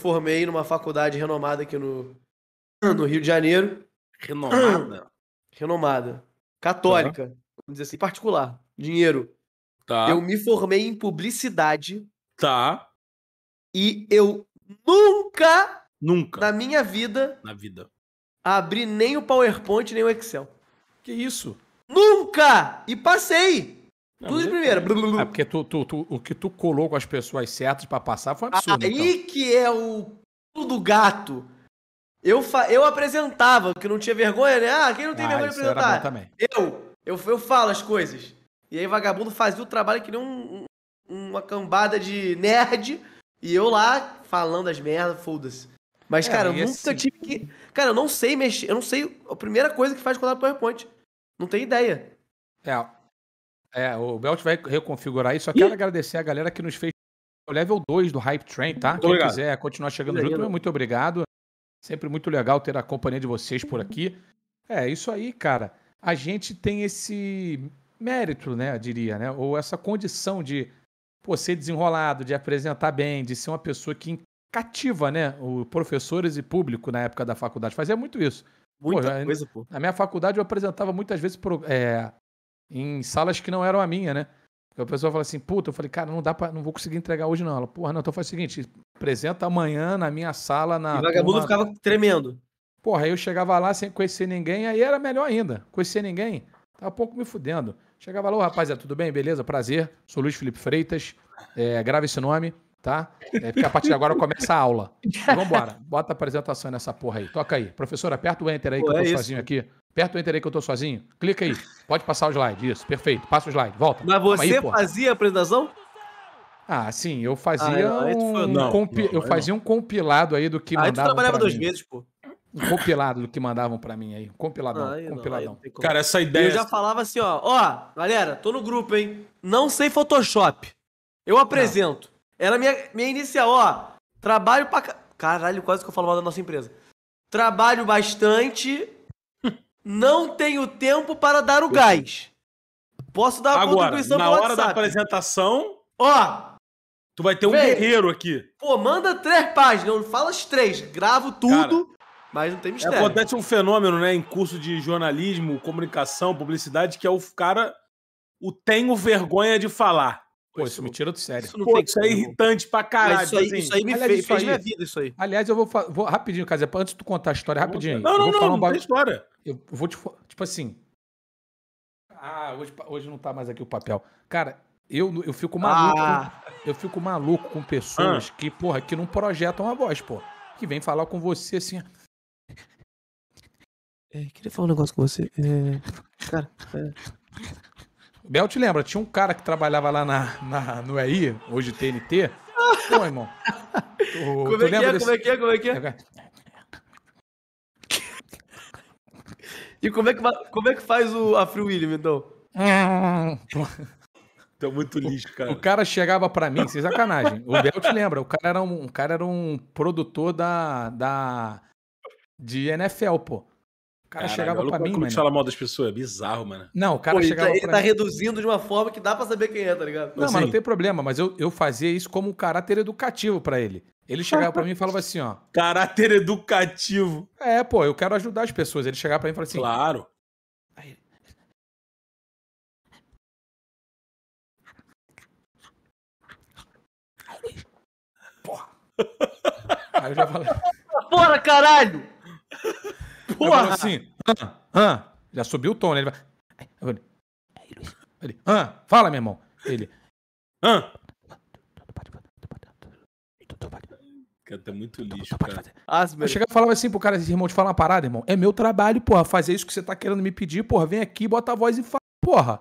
formei numa faculdade renomada aqui no, no Rio de Janeiro. Renomada? Renomada. Católica. Tá. Vamos dizer assim, particular. Dinheiro. Tá. Eu me formei em publicidade. Tá. E eu nunca. Nunca. Na minha vida. Na vida. Abri nem o PowerPoint, nem o Excel. Que isso? Nunca! E passei! Não, Tudo de primeira. É porque tu, tu, tu, o que tu colou com as pessoas certas para passar foi um absurdo. Aí então. que é o pulo do gato. Eu, fa... eu apresentava, que não tinha vergonha, né? Ah, quem não tem ah, vergonha de apresentar? também. Eu, eu, eu falo as coisas. E aí vagabundo fazia o trabalho que nem um, uma cambada de nerd. E eu lá falando as merdas, foda-se. Mas, é, cara, eu nunca assim... tive que. Cara, eu não sei mexer. Eu não sei. A primeira coisa que faz quando abre PowerPoint. Não tem ideia. É, é, o Belt vai reconfigurar isso. Só quero e... agradecer a galera que nos fez o level 2 do Hype Train, tá? Muito Quem obrigado. quiser continuar chegando junto, muito obrigado. Sempre muito legal ter a companhia de vocês por aqui. É, isso aí, cara. A gente tem esse mérito, né, eu diria, né? Ou essa condição de pô, ser desenrolado, de apresentar bem, de ser uma pessoa que cativa, né, os professores e público na época da faculdade. Fazia muito isso. Muita pô, coisa, pô. Na minha faculdade eu apresentava muitas vezes pro, é, em salas que não eram a minha, né? Porque a pessoa fala assim, puta, eu falei, cara, não dá para, não vou conseguir entregar hoje não. Ela, porra, não, então faz o seguinte, apresenta amanhã na minha sala na. E vagabundo ficava tremendo. Porra, aí eu chegava lá sem conhecer ninguém, aí era melhor ainda. Conhecer ninguém, tava pouco me fudendo. Chegava lá, oh, rapaz, é tudo bem, beleza, prazer. Sou Luiz Felipe Freitas, é, grava esse nome tá? É porque a partir de agora começa a aula. Vamos embora. Bota a apresentação nessa porra aí. Toca aí. Professora, aperta o enter aí que Pô, eu tô é sozinho isso. aqui. Aperta o enter aí que eu tô sozinho. Clica aí. Pode passar o slide. Isso, perfeito. Passa o slide. Volta. Mas você aí, fazia a apresentação? Ah, sim, eu fazia ah, então um, eu é fazia um compilado aí do que ah, mandavam. Aí tu trabalhava dois mim. meses, pô. Um compilado do que mandavam para mim aí. Compiladão, ah, aí compiladão. Aí Cara, essa ideia. Eu já é falava assim, ó, ó, galera, tô no grupo, hein? Não sei Photoshop. Eu tá. apresento. Era minha, minha inicial, ó. Trabalho pra. Caralho, quase que eu falo mal da nossa empresa. Trabalho bastante. não tenho tempo para dar o gás. Posso dar uma Agora, contribuição na hora WhatsApp. da apresentação. Ó! Tu vai ter um guerreiro aqui. Pô, manda três páginas, não fala as três. Gravo tudo, Cara, mas não tem mistério. Acontece um fenômeno, né, em curso de jornalismo, comunicação, publicidade, que é o cara. O tenho vergonha de falar. Pô, isso, isso me tira do sério. Isso, Pô, isso é irritante pra caralho. Isso aí, assim. isso aí me aliás, fez, fez aí, minha vida, isso aí. Aliás, eu vou, vou rapidinho, Casé, antes de tu contar a história, rapidinho. Não, não, não, não, um não tem história. Eu vou te... Tipo assim... Ah, hoje, hoje não tá mais aqui o papel. Cara, eu, eu fico maluco. Ah. Eu fico maluco com pessoas ah. que, porra, que não projetam a voz, pô. Que vem falar com você assim... É, queria falar um negócio com você. É, cara, é... Bel te lembra, tinha um cara que trabalhava lá na, na no EI, hoje TNT. Pô, irmão. Tu, como, tu é é, desse... como, é que é, como é que é, como é que é? E como é que, como é que faz o Afro William, então? Tô tá muito lixo, cara. O, o cara chegava para mim, sem sacanagem. O Bel te lembra, o cara era um, um, cara era um produtor da, da de NFL, pô cara Caralho, chegava é pra mim, mano. fala mal das pessoas, é bizarro, mano. Não, o cara Pô, chegava ele tá, ele tá reduzindo de uma forma que dá pra saber quem é, tá ligado? Não, assim... mas não tem problema, mas eu, eu fazia isso como um caráter educativo para ele. Ele chegava para mim e falava assim, ó. Caráter educativo. É, pô, eu quero ajudar as pessoas. Ele chegava para mim e falava assim. Claro. Porra. Aí eu já falei. Fora, caralho! Porra! assim, ah, ah, já subiu o tom, né? Ele vai. Aí, aí Luiz. Ele, ah, fala, meu irmão. Ele. Cara, tá muito lixo, cara. Eu chegava e falava assim pro cara, irmão, te falar uma parada, irmão. É meu trabalho, porra, fazer isso que você tá querendo me pedir, porra. Vem aqui, bota a voz e fala, porra.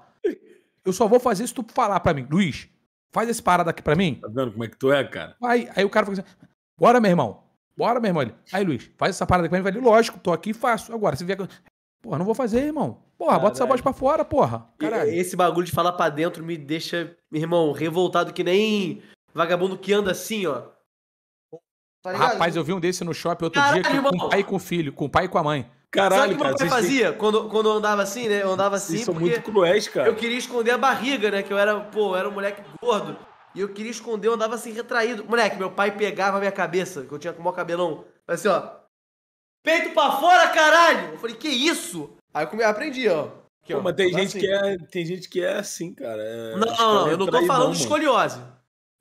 Eu só vou fazer se tu falar pra mim. Luiz, faz essa parada aqui pra mim. Tá vendo como é que tu é, cara? Aí, aí o cara falou assim, bora, meu irmão. Bora, meu irmão. Ele, aí, Luiz, faz essa parada com ele. Falei, lógico, tô aqui e faço. Agora, se vier. Porra, não vou fazer, irmão. Porra, Caralho. bota essa voz pra fora, porra. Caralho. Esse bagulho de falar pra dentro me deixa, irmão, revoltado que nem vagabundo que anda assim, ó. Tá Rapaz, eu vi um desse no shopping outro Caralho, dia que, com o pai e com o filho, com o pai e com a mãe. Caralho, Sabe o que meu pai fazia tem... quando, quando eu andava assim, né? Eu andava assim. Vocês são muito cruéis, cara. Eu queria esconder a barriga, né? Que eu era, pô, eu era um moleque gordo. E eu queria esconder, eu andava assim, retraído. Moleque, meu pai pegava a minha cabeça, que eu tinha com o maior cabelão. Assim, ó. Peito pra fora, caralho! Eu falei, que isso? Aí eu aprendi, ó. Aqui, Pô, ó. mas tem tá gente, assim. que é, tem gente que é assim, cara. É, não, não, não, eu não tô falando de escoliose.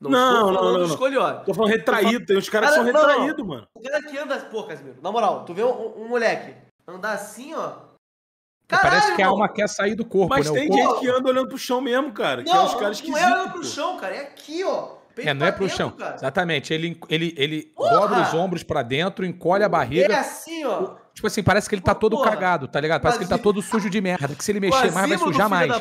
Não, não, não, não, não. Escolheu. Tô falando retraído, tem uns caras cara, que são retraídos, mano. O cara que anda, pô, Casimiro, na moral, tu vê um, um, moleque andar assim, ó, Caralho, Parece que a alma quer sair do corpo, Mas né? tem gente que anda olhando pro chão mesmo, cara. É não, é os caras não é olhando pro chão, cara. É aqui, ó. É, não é pro dentro, chão. Cara. Exatamente. Ele, ele, ele dobra os ombros para dentro, encolhe a barriga. É assim, ó. Tipo assim, parece que ele tá todo Porra. cagado, tá ligado? Parece Quase... que ele tá todo sujo de merda. Que se ele mexer Quase mais, vai sujar mais.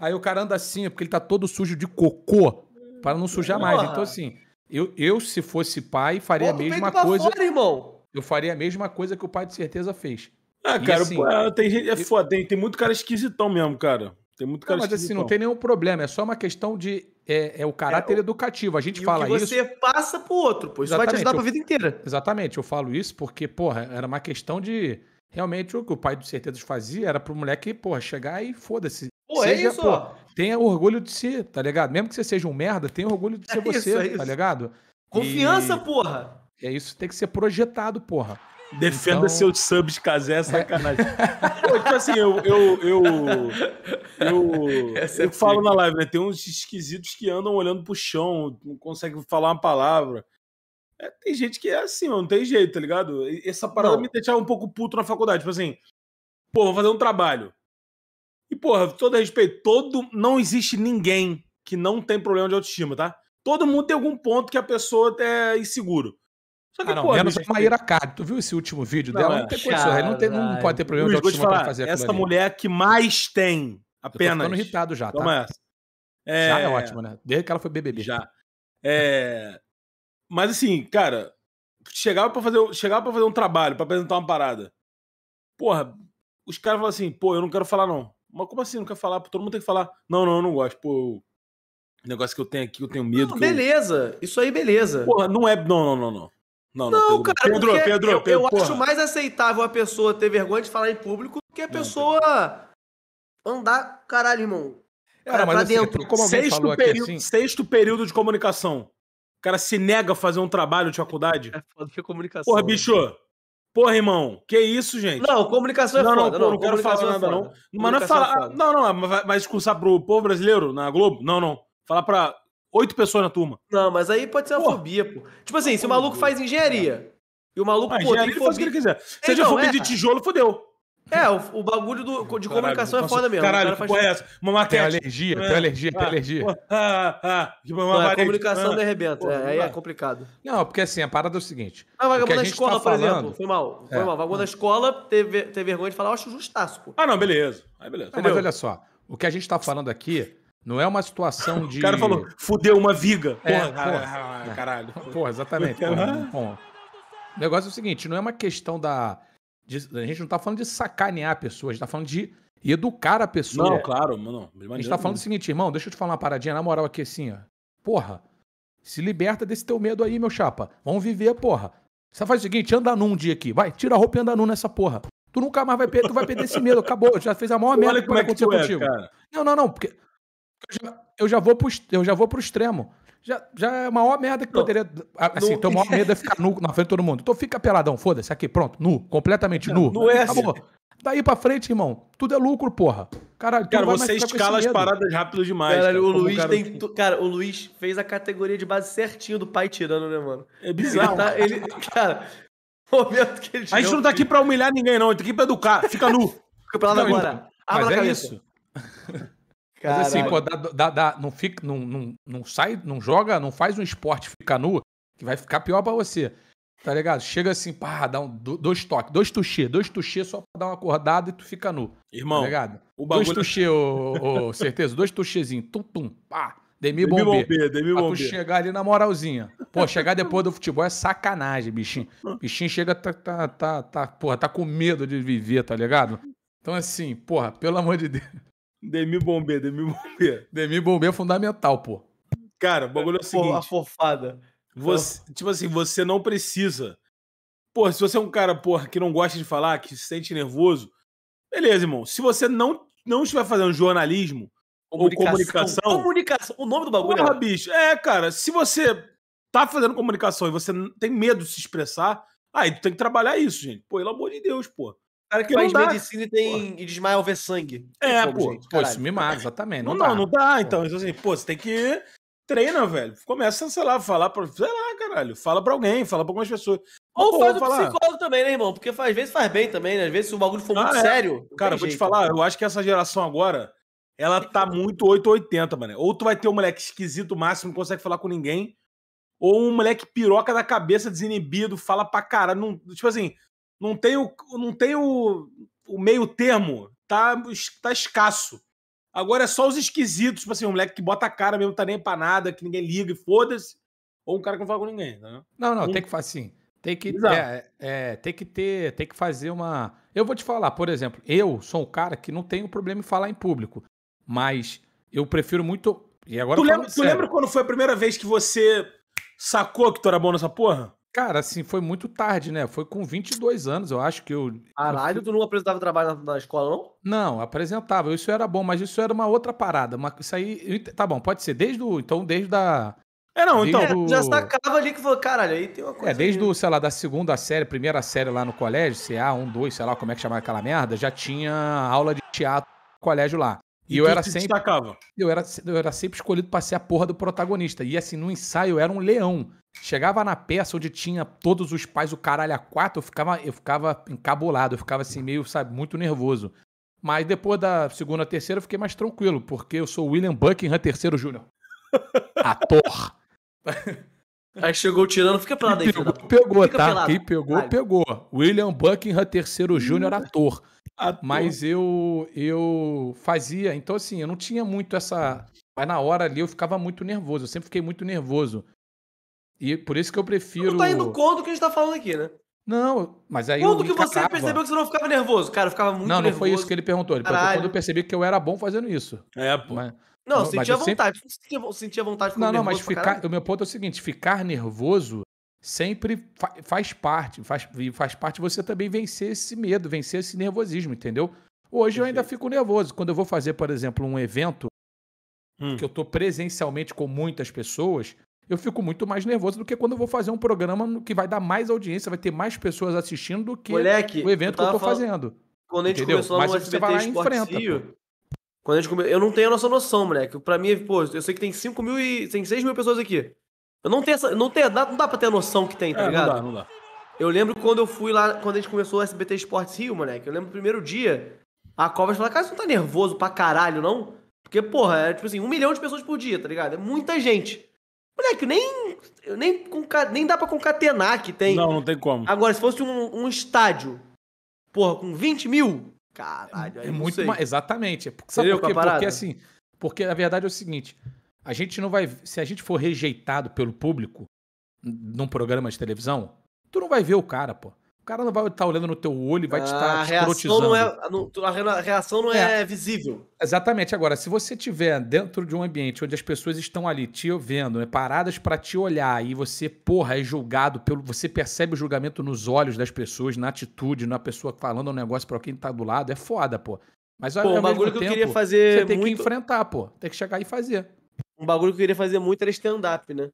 Aí o cara anda assim, é porque ele tá todo sujo de cocô para não sujar Porra. mais. Então, assim, eu, eu, se fosse pai, faria Bota a mesma coisa. Fora, irmão. Eu faria a mesma coisa que o pai de certeza fez. Ah, cara, assim, pô, é, tem gente, é foda, tem, tem muito cara esquisitão mesmo, cara. Tem muito cara não, mas assim, não tem nenhum problema, é só uma questão de. É, é o caráter é, educativo. A gente fala isso. Você passa pro outro, pô. Isso exatamente, vai te ajudar pra vida inteira. Exatamente, eu falo isso porque, porra, era uma questão de. Realmente, o que o pai do Certezas fazia era pro moleque, porra, chegar e foda-se. Pô, é seja, é isso, pô, ó. Tenha orgulho de si, tá ligado? Mesmo que você seja um merda, tenha orgulho de é ser é você, isso, tá ligado? Confiança, e... porra! É isso, tem que ser projetado, porra. Defenda então... seus subs, Casé, é sacanagem. Pô, tipo assim, eu. Eu, eu, eu, eu é falo na live, né? Tem uns esquisitos que andam olhando pro chão, não conseguem falar uma palavra. É, tem gente que é assim, não tem jeito, tá ligado? essa parada não. me deixava um pouco puto na faculdade. Tipo assim, pô, vou fazer um trabalho. E, porra, todo respeito, todo. Não existe ninguém que não tem problema de autoestima, tá? Todo mundo tem algum ponto que a pessoa é inseguro. Só que, ah, não, pô, menos a Maíra Card. Tu viu esse último vídeo não, dela? Não tem condições, não, tem, não pode ter problema Luiz, de autoestima falar, pra fazer Essa mulher que mais tem, apenas. Eu tô irritado já, tá? Toma essa. É... Já é ótimo, né? Desde que ela foi BBB. Já. É... Mas assim, cara, chegava pra fazer, chegava pra fazer um trabalho, pra apresentar uma parada. Porra, os caras falam assim, pô, eu não quero falar não. Mas como assim não quer falar? Todo mundo tem que falar. Não, não, eu não gosto. Pô, o negócio que eu tenho aqui, eu tenho medo. Não, beleza. Eu... Isso aí, beleza. Porra, não é... Não, não, não, não. Não, não, não cara, Pedro, Pedro, Pedro, eu, Pedro, eu acho mais aceitável a pessoa ter vergonha de falar em público do que a pessoa andar, caralho, irmão. É, cara, mas pra assim, dentro. Como sexto, período, assim... sexto período de comunicação. O cara se nega a fazer um trabalho de faculdade. É foda que comunicação. Porra, né? bicho. Porra, irmão, que isso, gente? Não, comunicação é não, foda. Não, não, não quero falar é nada, não. Mas não é, é falar. É não, não, mas vai discursar pro povo brasileiro na Globo? Não, não. Falar pra oito pessoas na turma. Não, mas aí pode ser uma pô. fobia, pô. Tipo assim, se o maluco faz engenharia e o maluco. Ah, pô, engenharia ele faz o que ele quiser. Se ele então, fobia é. de tijolo, fodeu. É, o, o bagulho do, de caralho, comunicação é foda mesmo. Caralho, o cara faz... é essa? Uma matéria. Tem alergia, é. tem ah, alergia, ah, tem alergia. Ah, ah, ah não, a comunicação ah, me arrebenta, é, aí é complicado. Não, porque assim, a parada é o seguinte. Ah, vagabundo da tá escola, tá por falando... exemplo, foi mal. Foi é. mal. Vagabundo da escola teve, teve vergonha de falar, eu acho justaço, pô. Ah, não, beleza. Aí beleza. Não, mas olha só, o que a gente tá falando aqui não é uma situação de. O cara falou, fudeu uma viga. É, porra, porra, ah, é. caralho. Porra, exatamente. Porra, porra. O negócio é o seguinte: não é uma questão da. De, a gente não tá falando de sacanear pessoas, a gente tá falando de educar a pessoa. Não, claro, mano. A gente tá falando o seguinte, irmão, deixa eu te falar uma paradinha na moral aqui assim, ó. Porra, se liberta desse teu medo aí, meu chapa. Vamos viver, porra. Você faz o seguinte, anda num dia aqui. Vai, tira a roupa e anda num nessa porra. Tu nunca mais vai perder, tu vai perder esse medo. Acabou, já fez a maior merda que vai é acontecer é, contigo. Cara. Não, não, não. Porque eu já, eu já vou pro, eu já vou pro extremo. Já, já é a maior merda que não, poderia. Assim, não... teu maior medo é ficar nu na frente de todo mundo. Então fica peladão, foda-se, aqui, pronto, nu, completamente nu. Não é assim. Daí pra frente, irmão, tudo é lucro, porra. Caralho, cara, você escala as paradas rápido demais. Cara, cara o Luiz cara... tem. Cara, o Luiz fez a categoria de base certinho do pai tirando, né, mano? É bizarro. Tá, ele, cara, o momento que ele A gente não tá aqui pra humilhar ninguém, não. A gente tá aqui pra educar. Fica nu. Fica pra lá não, agora. Abra é cabeça. isso. Mas assim, pô, dá, dá, dá, não, fica, não, não, não sai, não joga, não faz um esporte fica nu, que vai ficar pior para você. Tá ligado? Chega assim, pá, dá um, dois toques, dois tuxê, dois tuxê só pra dar uma acordada e tu fica nu. Tá Irmão, tá ligado? O bagulho... Dois tuxê, ô, ô, certeza, dois tuxêzinhos, tum, tum, pá. Demi, Demi bombê, demi Demi pra tu chegar ali na moralzinha. Pô, chegar depois do futebol é sacanagem, bichinho. Bichinho chega, tá, tá, tá, tá, porra, tá com medo de viver, tá ligado? Então assim, porra, pelo amor de Deus. Demi Bombê, Demi Bombê. Demi Bombê é fundamental, pô. Cara, o bagulho é o seguinte. A fofada. Você, tipo assim, você não precisa. Porra, se você é um cara, porra, que não gosta de falar, que se sente nervoso, beleza, irmão. Se você não, não estiver fazendo jornalismo comunicação, ou comunicação. Comunicação. O nome do bagulho. É porra, é... bicho. É, cara, se você tá fazendo comunicação e você tem medo de se expressar, aí tu tem que trabalhar isso, gente. Pô, pelo amor de Deus, pô cara que faz medicina e tem e desmaia ao ver sangue. É, pô, pô, gente, pô isso me mata, exatamente. Não, não dá, não dá então. Então, assim, pô, você tem que treina, velho. Começa, sei lá, falar pra. Sei lá, caralho. Fala pra alguém, fala pra algumas pessoas. Ou Pô, faz o falar. psicólogo também, né, irmão? Porque às vezes faz bem também, né? Às vezes se o bagulho for ah, muito é. sério. Cara, vou jeito. te falar, eu acho que essa geração agora, ela tá muito 880, mano. Ou tu vai ter um moleque esquisito máximo, não consegue falar com ninguém. Ou um moleque piroca da cabeça, desinibido, fala pra caralho. Não, tipo assim, não tem o, não tem o, o meio termo. Tá, tá escasso. Agora é só os esquisitos, tipo assim, um moleque que bota a cara mesmo, tá nem pra nada, que ninguém liga e foda-se. Ou um cara que não fala com ninguém, Né? Não, não, um... tem que fazer assim. Tem que, é, é, é, tem que ter, tem que fazer uma. Eu vou te falar, por exemplo, eu sou um cara que não tenho problema em falar em público, mas eu prefiro muito. E agora tu lembra, tu lembra quando foi a primeira vez que você sacou que tu era bom nessa porra? Cara, assim, foi muito tarde, né? Foi com 22 anos, eu acho que eu. Caralho, tu não apresentava trabalho na, na, escola, não? Não, apresentava. Isso era bom, mas isso era uma outra parada. Uma, isso aí. Tá bom, pode ser. Desde o. Então, desde da. É, não, então, desde então. É, Do... Já sacava ali que falou, caralho, aí tem uma é, coisa. É, desde, ali. sei lá, da segunda série, primeira série lá no colégio, CA, 1, 2, sei lá como é que chamava aquela merda, já tinha aula de teatro no colégio lá. E, eu, era sempre, destacava. eu era Eu era sempre escolhido para ser a porra do protagonista. E assim, no ensaio eu era um leão. Chegava na peça onde tinha todos os pais o caralho a quatro, eu ficava, eu ficava encabulado, eu ficava assim meio, sabe, muito nervoso. Mas depois da segunda, terceira eu fiquei mais tranquilo, porque eu sou William Buckingham terceiro Júnior. Ator. Aí chegou tirando, fica pra lá daí. Pegou, pegou, tá? Pelado. Quem pegou, pegou. William Buckingham terceiro Júnior, ator. Mas eu eu fazia, então assim, eu não tinha muito essa. Mas na hora ali eu ficava muito nervoso, eu sempre fiquei muito nervoso. E por isso que eu prefiro. Não tá indo contra o que a gente tá falando aqui, né? Não, mas aí. Quando que você acaba... percebeu que você não ficava nervoso? Cara, eu ficava muito nervoso. Não, não nervoso. foi isso que ele perguntou. Ele perguntou quando eu percebi que eu era bom fazendo isso. É, pô. Mas, não, eu sentia vontade. Sempre... Sentia, vontade de Não, não, mas ficar. O meu ponto é o seguinte: ficar nervoso sempre fa faz parte, faz, faz parte você também vencer esse medo, vencer esse nervosismo, entendeu? Hoje eu ainda fico nervoso. Quando eu vou fazer, por exemplo, um evento hum. que eu estou presencialmente com muitas pessoas, eu fico muito mais nervoso do que quando eu vou fazer um programa que vai dar mais audiência, vai ter mais pessoas assistindo do que Moleque, o evento que eu estou fazendo. Quando a gente entendeu? começou Mas no é você vai lá e enfrenta. quando a gente come... Eu não tenho a nossa noção, moleque. Pra mim, pô, eu sei que tem 5 mil e. Tem 6 mil pessoas aqui. Eu não tenho essa. Não, tenho, não dá pra ter a noção que tem, tá é, ligado? Não dá, não dá. Eu lembro quando eu fui lá, quando a gente começou o SBT Sports Rio, moleque. Eu lembro o primeiro dia, a Covas falou, cara, você não tá nervoso pra caralho, não? Porque, porra, era é, tipo assim, um milhão de pessoas por dia, tá ligado? É muita gente. Moleque, nem, nem, nem dá pra concatenar que tem. Não, não tem como. Agora, se fosse um, um estádio, porra, com 20 mil, caralho, é, aí é muito sei. Exatamente. É sabe por quê? Porque assim, porque a verdade é o seguinte, a gente não vai. Se a gente for rejeitado pelo público num programa de televisão, tu não vai ver o cara, pô. O cara não vai estar olhando no teu olho e vai te estar a não é, A reação não é. é. visível. Exatamente. Agora, se você estiver dentro de um ambiente onde as pessoas estão ali te vendo, né, paradas para te olhar, e você, porra, é julgado pelo. Você percebe o julgamento nos olhos das pessoas, na atitude, na pessoa falando um negócio para quem tá do lado, é foda, pô. Mas olha, pô, um bagulho que tempo, eu queria fazer. Você tem muito... que enfrentar, pô. Tem que chegar e fazer um bagulho que eu queria fazer muito era stand-up, né?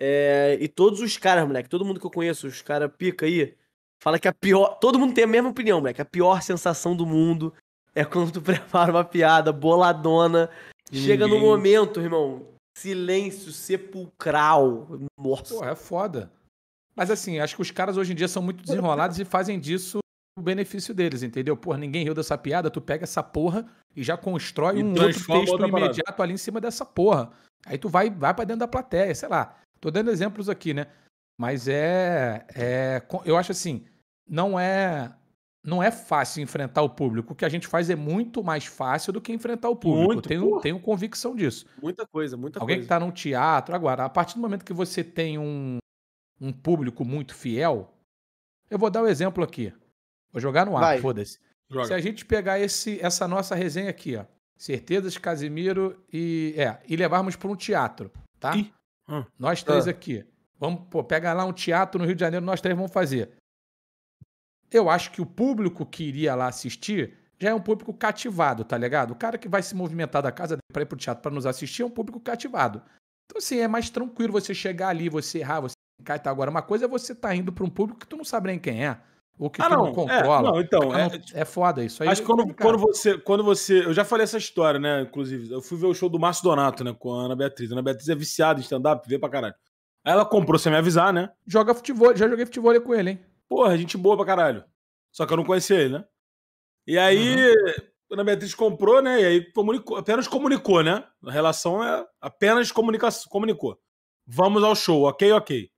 É, e todos os caras, moleque, todo mundo que eu conheço, os caras pica aí, fala que a pior. Todo mundo tem a mesma opinião, moleque. A pior sensação do mundo é quando tu prepara uma piada boladona. Ninguém. Chega no momento, irmão. Silêncio sepulcral. Nossa. Pô, é foda. Mas assim, acho que os caras hoje em dia são muito desenrolados e fazem disso o benefício deles, entendeu? Porra, ninguém riu dessa piada, tu pega essa porra e já constrói e um outro texto imediato parada. ali em cima dessa porra. Aí tu vai, vai para dentro da plateia, sei lá. Tô dando exemplos aqui, né? Mas é, é, eu acho assim, não é não é fácil enfrentar o público. O que a gente faz é muito mais fácil do que enfrentar o público. Muito, tenho, tenho convicção disso. Muita coisa, muita Alguém coisa. Alguém que está num teatro, agora, a partir do momento que você tem um, um público muito fiel, eu vou dar o um exemplo aqui. Vou jogar no ar, foda-se. Se a gente pegar esse, essa nossa resenha aqui, ó. Certezas, Casimiro e. É, e levarmos para um teatro, tá? Ah. Nós três ah. aqui. Vamos, pô, pega lá um teatro no Rio de Janeiro, nós três vamos fazer. Eu acho que o público que iria lá assistir já é um público cativado, tá ligado? O cara que vai se movimentar da casa para ir pro teatro para nos assistir é um público cativado. Então, assim, é mais tranquilo você chegar ali, você errar, você cai, tá? Agora, uma coisa é você tá indo para um público que tu não sabe nem quem é o que ah, tu não, não controla. É, não, então, é, tipo, é foda isso aí. Mas quando, quando, você, quando você. Eu já falei essa história, né? Inclusive, eu fui ver o show do Márcio Donato, né? Com a Ana Beatriz. A Ana Beatriz é viciada em stand-up, vê pra caralho. Aí ela comprou sem me avisar, né? Joga futebol, já joguei futebol ali com ele, hein? Porra, gente boa pra caralho. Só que eu não conhecia ele, né? E aí, uhum. a Ana Beatriz comprou, né? E aí comunicou, apenas comunicou, né? A relação é apenas comunica comunicou. Vamos ao show, ok, ok.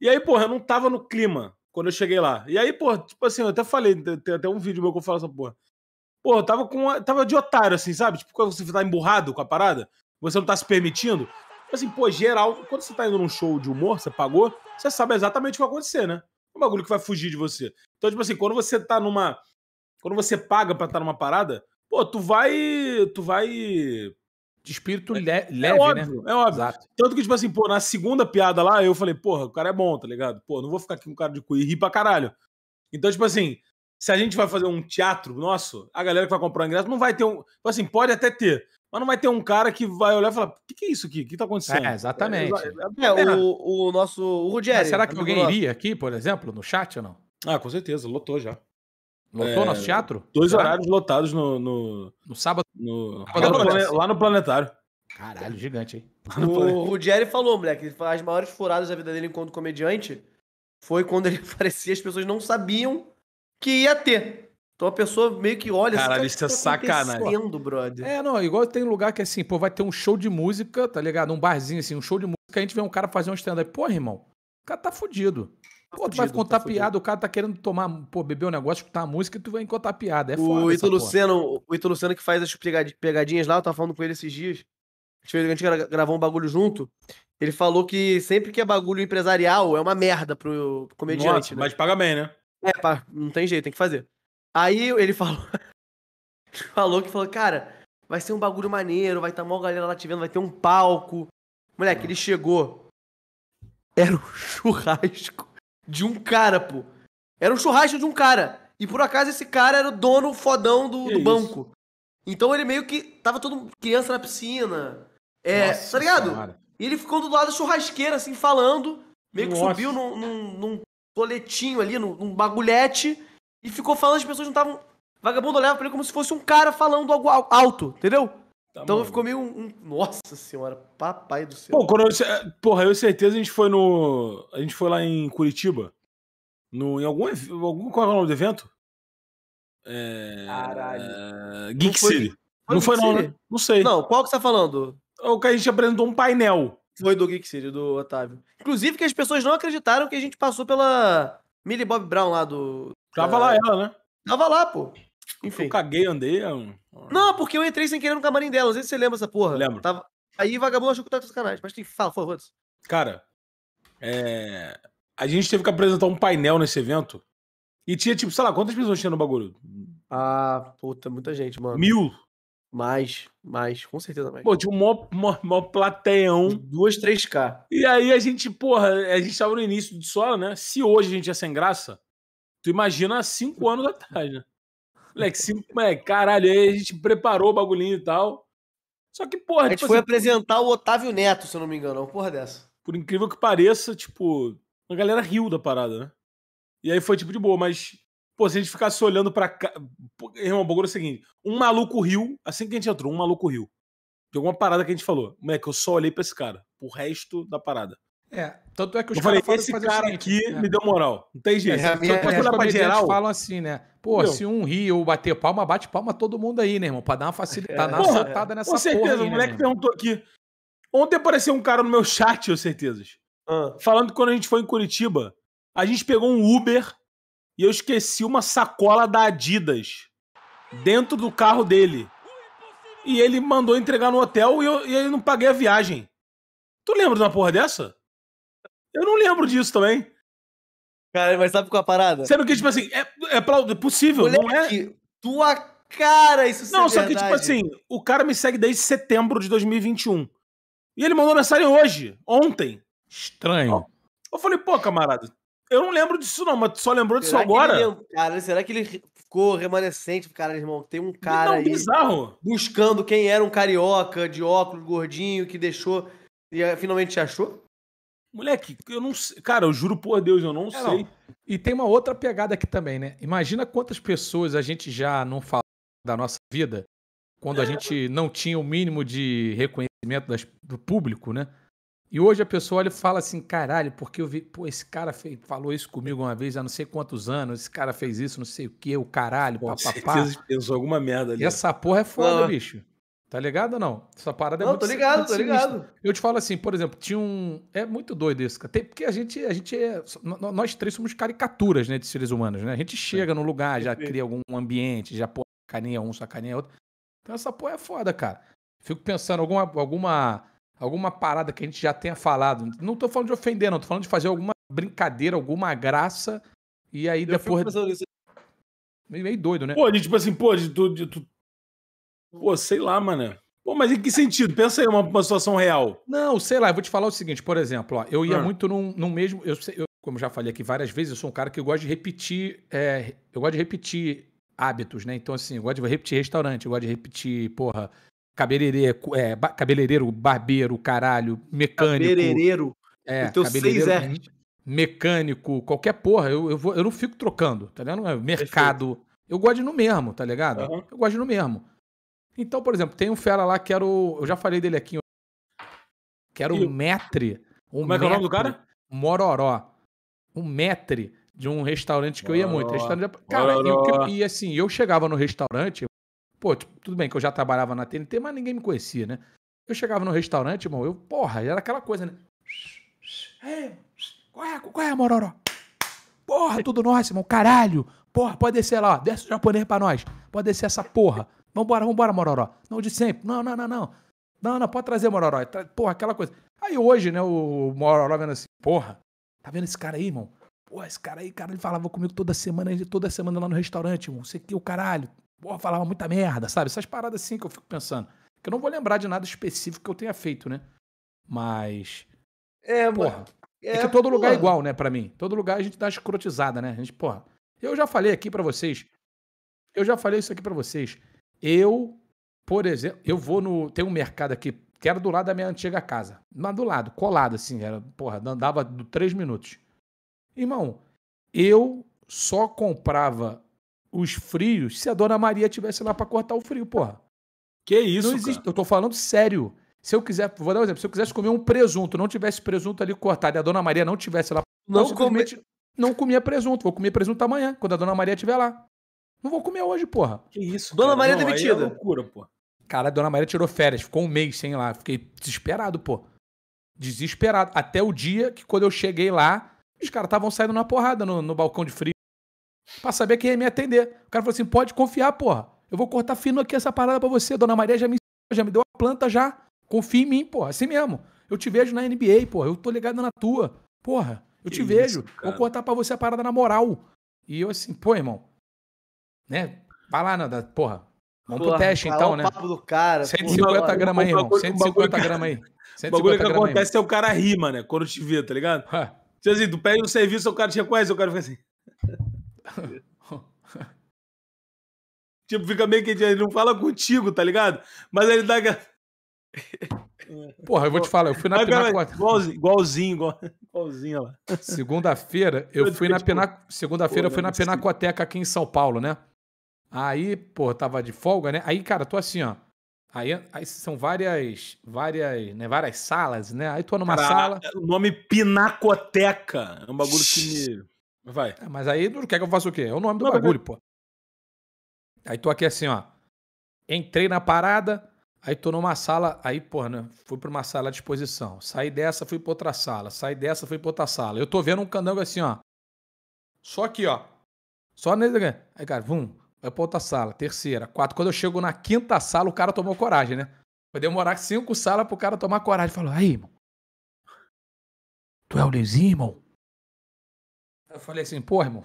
E aí, porra, eu não tava no clima quando eu cheguei lá. E aí, pô, tipo assim, eu até falei, tem até um vídeo meu que eu falo essa porra. Pô, eu tava com. Uma, tava de otário, assim, sabe? Tipo, quando você tá emburrado com a parada, você não tá se permitindo. Tipo assim, pô, geral, quando você tá indo num show de humor, você pagou, você sabe exatamente o que vai acontecer, né? É um bagulho que vai fugir de você. Então, tipo assim, quando você tá numa. Quando você paga pra estar tá numa parada, pô, tu vai. Tu vai de espírito é, le é, leve, é óbvio, né? É óbvio. Exato. Tanto que, tipo assim, pô, na segunda piada lá, eu falei, porra, o cara é bom, tá ligado? Pô, não vou ficar aqui com um cara de cu e rir pra caralho. Então, tipo assim, se a gente vai fazer um teatro nosso, a galera que vai comprar um ingresso não vai ter um. Tipo assim, pode até ter. Mas não vai ter um cara que vai olhar e falar: o que, que, é isso aqui? O que tá acontecendo? É, exatamente. É, é, o, é. o nosso. O Rudieri. será que alguém iria aqui, por exemplo, no chat ou não? Ah, com certeza, lotou já. Lotou é, nosso teatro? Dois Será? horários lotados no. No, no sábado. No... Sábado é lá, no plane... lá no Planetário. Caralho, gigante, hein? O Rudieri falou, moleque, as maiores furadas da vida dele enquanto comediante foi quando ele aparecia, as pessoas não sabiam que ia ter. Então a pessoa meio que olha assim, Caralho, isso é tá sacanagem. Brother. É, não, igual tem lugar que é assim, pô, vai ter um show de música, tá ligado? Um barzinho assim, um show de música, a gente vê um cara fazer um stand-up. Pô, irmão, o cara tá fudido. Tá pô, tu vai contar tá piada, o cara tá querendo tomar, pô, beber um negócio, escutar a música e tu vai contar piada. É foda. O Ito Luciano, o Ito Luciano que faz as pegadinhas lá, eu tava falando com ele esses dias. A gente, gravou um bagulho junto. Ele falou que sempre que é bagulho empresarial é uma merda pro, comediante. Nossa, né? Mas paga bem, né? É, pá, não tem jeito, tem que fazer. Aí ele falou. falou que falou, cara, vai ser um bagulho maneiro, vai estar tá maior galera lá te vendo, vai ter um palco. Moleque, ele chegou. Era um churrasco de um cara, pô. Era um churrasco de um cara. E por acaso esse cara era o dono fodão do, do banco. Então ele meio que tava todo criança na piscina. É, Nossa, tá ligado? Cara. E ele ficou do lado da churrasqueira, assim, falando. Meio Nossa. que subiu num, num, num coletinho ali, num, num, bagulhete. E ficou falando, as pessoas não estavam. Vagabundo olhava pra ele como se fosse um cara falando algo alto, entendeu? Tá então mano. ficou meio um, um, Nossa senhora, papai do céu. Pô, quando eu, porra, eu certeza a gente foi no. A gente foi lá em Curitiba. No, em algum, algum. Qual é o nome do evento? É, Caralho. É, Geek não City. Foi, não foi, não, né? Não sei. Não, qual que você tá falando? É o que a gente apresentou um painel. Foi do Geek City, do Otávio. Inclusive que as pessoas não acreditaram que a gente passou pela Millie Bob Brown lá do. Tava da... lá ela, né? Tava lá, pô. Enfim. Eu caguei, andei. Eu... É é não, porque eu entrei sem querer no camarim dela. Não sei se você lembra essa porra. Lembro. Tava... Aí vagabundo achou que eu tava sacanagem. Mas tem fala, por favor. Cara, é... a gente teve que apresentar um painel nesse evento. E tinha, tipo, sei lá, quantas pessoas tinha no bagulho? Ah, puta, muita gente, mano. Mil? Mais, mais, com certeza mais. Pô, tinha um maior, mó, Duas, três K. E aí a gente, porra, a gente tava no início de solo, né? Se hoje a gente ia é sem graça, tu imagina cinco anos atrás, né? Moleque, como moleque, caralho, aí a gente preparou o bagulhinho e tal. Só que, porra. A gente tipo, foi assim, apresentar o Otávio Neto, se eu não me engano, é porra dessa. Por incrível que pareça, tipo, a galera riu da parada, né? E aí foi tipo de boa, mas, pô, se a gente ficasse olhando pra cá. irmão, o bagulho é o seguinte: um maluco riu, assim que a gente entrou, um maluco riu. De alguma parada que a gente falou. Moleque, eu só olhei pra esse cara, pro resto da parada. É, tanto é que os eu falei, esse cara aqui né? me deu moral. Não tem jeito. É, minha, Só que é, geral... falam assim, né? Pô, Meu. se um rir ou bater palma, bate palma todo mundo aí, né, irmão? Pra dar uma facilitada, é. uma assaltada nessa Com certeza, porra aí, o né, moleque né, perguntou aqui. Ontem apareceu um cara no meu chat, eu certezas. Ah. Falando que quando a gente foi em Curitiba, a gente pegou um Uber e eu esqueci uma sacola da Adidas dentro do carro dele. E ele mandou entregar no hotel e eu, e eu não paguei a viagem. Tu lembra de uma porra dessa? Eu não lembro disso também. Cara, mas sabe qual é a parada? Sendo que, tipo assim, é, é, é possível, Moleque, não é? Tua cara, isso Não, é só verdade. que, tipo assim, o cara me segue desde setembro de 2021. E ele mandou mensagem hoje, ontem. Estranho. Eu falei, pô, camarada, eu não lembro disso, não, mas só lembrou disso será agora. Ele, cara, será que ele ficou remanescente? Cara, irmão, tem um cara. Não, aí bizarro. Buscando quem era um carioca de óculos, gordinho, que deixou. E eh, finalmente te achou? Moleque, eu não sei. Cara, eu juro por Deus, eu não é, sei. Não. E tem uma outra pegada aqui também, né? Imagina quantas pessoas a gente já não fala da nossa vida quando a é, gente não tinha o mínimo de reconhecimento das, do público, né? E hoje a pessoa olha e fala assim, caralho, porque eu vi, pô, esse cara fez, falou isso comigo uma vez há não sei quantos anos, esse cara fez isso, não sei o que, o caralho, papapá. Com certeza pensou alguma merda ali. E essa né? porra é foda, ah. bicho. Tá ligado ou não? Essa parada é não, é muito Não, tô ligado, tô ligado. Eu te falo assim, por exemplo, tinha um. É muito doido isso, cara. Tem, porque a gente, a gente é. Nós três somos caricaturas, né, de seres humanos, né? A gente é, chega no num lugar, já cria algum ambiente, já pô, sacaneia um, sacaneia outro. Então essa porra é foda, cara. Fico pensando, alguma, alguma, alguma parada que a gente já tenha falado. Não tô falando de ofender, não. Tô falando de fazer alguma brincadeira, alguma graça. E aí eu depois. Fico pensando Meio, doido, né? Pô, gente, tipo assim, pô, tu, tu, Pô, sei lá, mano. Pô, mas em que sentido? Pensa aí uma, uma situação real. Não, sei lá, eu vou te falar o seguinte, por exemplo, ó, eu ia ah. muito num, num mesmo. Eu, eu, como já falei aqui várias vezes, eu sou um cara que gosta de repetir. É, eu gosto de repetir hábitos, né? Então, assim, eu gosto de repetir restaurante, eu gosto de repetir, porra, cabeleireiro, é, cabeleireiro barbeiro, caralho, mecânico. Cabeleireiro. É, o teu cabeleireiro, seis é. Hum, mecânico, qualquer porra, eu, eu, vou, eu não fico trocando, tá ligado? É, mercado. Perfeito. Eu gosto de no mesmo, tá ligado? Uhum. Eu gosto de no mesmo. Então, por exemplo, tem um fera lá que era o. Eu já falei dele aqui. Que era o um Metre. Como é que é o nome do cara? Mororó. Um Metre de um restaurante que eu ia muito. Restaurante... Cara, e assim, eu chegava no restaurante. Pô, tudo bem que eu já trabalhava na TNT, mas ninguém me conhecia, né? Eu chegava no restaurante, irmão, eu, porra, era aquela coisa, né? Ei, qual é, qual é, Mororó? Porra, tudo nosso, irmão, caralho. Porra, pode descer lá, desce o japonês pra nós. Pode descer essa porra. Vambora, vambora, Mororó. Não, de sempre. Não, não, não, não. Não, não, pode trazer Mororó. Porra, aquela coisa. Aí hoje, né, o Mororó vendo assim, porra, tá vendo esse cara aí, irmão? Pô, esse cara aí, cara, ele falava comigo toda semana, toda semana lá no restaurante, irmão. Você que o caralho. Porra, falava muita merda, sabe? Essas paradas assim que eu fico pensando. Que eu não vou lembrar de nada específico que eu tenha feito, né? Mas. É, porra. É, é que todo porra. lugar é igual, né, para mim. Todo lugar a gente dá escrotizada, né? A gente, porra. Eu já falei aqui para vocês. Eu já falei isso aqui para vocês. Eu, por exemplo, eu vou no. Tem um mercado aqui que era do lado da minha antiga casa. mas do lado, colado, assim. Era, porra, andava três minutos. Irmão, eu só comprava os frios se a dona Maria tivesse lá para cortar o frio, porra. Que isso, Não existe. Cara? Eu tô falando sério. Se eu quiser, vou dar um exemplo, se eu quisesse comer um presunto, não tivesse presunto ali cortado e a dona Maria não tivesse lá, não, come... não comia presunto. Vou comer presunto amanhã, quando a dona Maria estiver lá. Não vou comer hoje, porra. Que isso? Dona cara, Maria não, é demitida. É loucura, porra. Cara, a Dona Maria tirou férias, ficou um mês sem ir lá. Fiquei desesperado, pô. Desesperado. Até o dia que quando eu cheguei lá, os caras estavam saindo na porrada no, no, balcão de frio. Pra saber quem ia me atender. O cara falou assim: pode confiar, porra. Eu vou cortar fino aqui essa parada pra você. Dona Maria já me já me deu a planta já. Confia em mim, porra. Assim mesmo. Eu te vejo na NBA, porra. Eu tô ligado na tua. Porra, eu que te isso, vejo. Cara. Vou cortar pra você a parada na moral. E eu assim, pô, irmão, né? Vai lá, nada, porra. Vamos porra, pro teste então, né? Papo do cara, 150 gramas aí, irmão. 150 gramas aí. o bagulho que acontece é o cara rima, né? Quando te vê, tá ligado? Ah. Tipo assim, tu pede um serviço, o cara te reconhece, o cara fica assim. tipo, fica meio que ele não fala contigo, tá ligado? Mas ele dá. Porra, eu vou te falar, eu fui na Pinacoteca. Igualzinho, igualzinho, igualzinho lá. Segunda-feira, eu fui na Pinacoteca. Segunda-feira eu fui na Pinacoteca aqui em São Paulo, né? Aí, pô, tava de folga, né? Aí, cara, tô assim, ó. Aí, aí são várias, várias, né, várias salas, né? Aí tô numa cara, sala. É o nome Pinacoteca. É um bagulho que me. Vai. É, mas aí não quer que eu faça o quê? É o nome do não, bagulho, é- pô. Aí tô aqui assim, ó. Entrei na parada, aí tô numa sala. Aí, pô, né? Fui pra uma sala de exposição. Saí dessa, fui pra outra sala. Saí dessa, fui pra outra sala. Eu tô vendo um candango assim, ó. Só aqui, ó. Só nesse. Aí, cara, vum, Vai pra outra sala. Terceira, quarta. Quando eu chego na quinta sala, o cara tomou coragem, né? Vai demorar cinco salas pro cara tomar coragem. Falou, aí, irmão. Tu é o Lezinho, irmão? Eu falei assim, pô, irmão,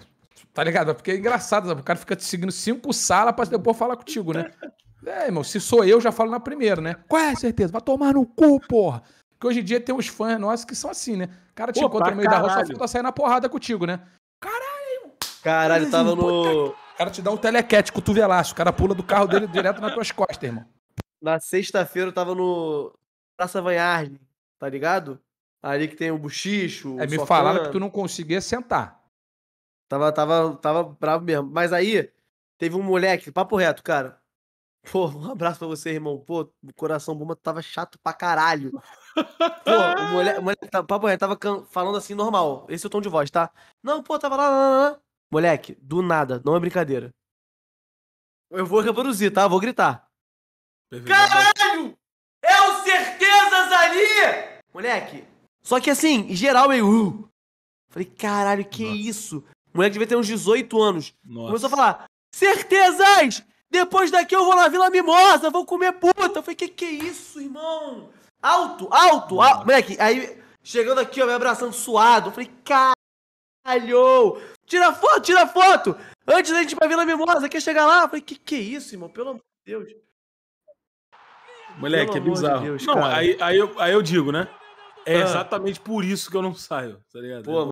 tá ligado? Porque é engraçado, sabe? o cara fica te seguindo cinco salas pra depois falar contigo, né? É, irmão, se sou eu, já falo na primeira, né? Qual é a certeza? Vai tomar no cu, porra. Porque hoje em dia tem uns fãs nossos que são assim, né? O cara te encontra no meio caralho. da rua, só falta sair na porrada contigo, né? Caralho! Caralho, tava no... Tá cara te dá um telequete, cotovelaço. O cara pula do carro dele direto nas tuas costas, irmão. Na sexta-feira eu tava no Praça Vanhard, tá ligado? Ali que tem o buxixo. É, me socana. falaram que tu não conseguia sentar. Tava, tava, tava bravo mesmo. Mas aí, teve um moleque, papo reto, cara. Pô, um abraço pra você, irmão. Pô, coração bomba tava chato pra caralho. Pô, o moleque, o moleque tá, papo reto, tava falando assim normal. Esse é o tom de voz, tá? Não, pô, tava lá, lá, lá, lá. Moleque, do nada, não é brincadeira. Eu vou reproduzir, tá? Vou gritar. Caralho! É o Certezas ali! Moleque, só que assim, em geral, meio. Uh, falei, caralho, que Nossa. isso? O moleque devia ter uns 18 anos. Nossa. Começou a falar: Certezas! Depois daqui eu vou na Vila Mimosa, vou comer puta. Eu falei, que que é isso, irmão? Alto, alto, alto. Moleque, aí chegando aqui, ó, me abraçando suado. Eu falei, caralho! Tira foto, tira foto! Antes da gente ir pra Vila Mimosa, quer chegar lá? Eu falei, que que é isso, irmão? Pelo amor de Deus. Moleque, Pelo é bizarro. De Deus, não, aí, aí, eu, aí eu digo, né? É ah. exatamente por isso que eu não saio, tá ligado? Pô,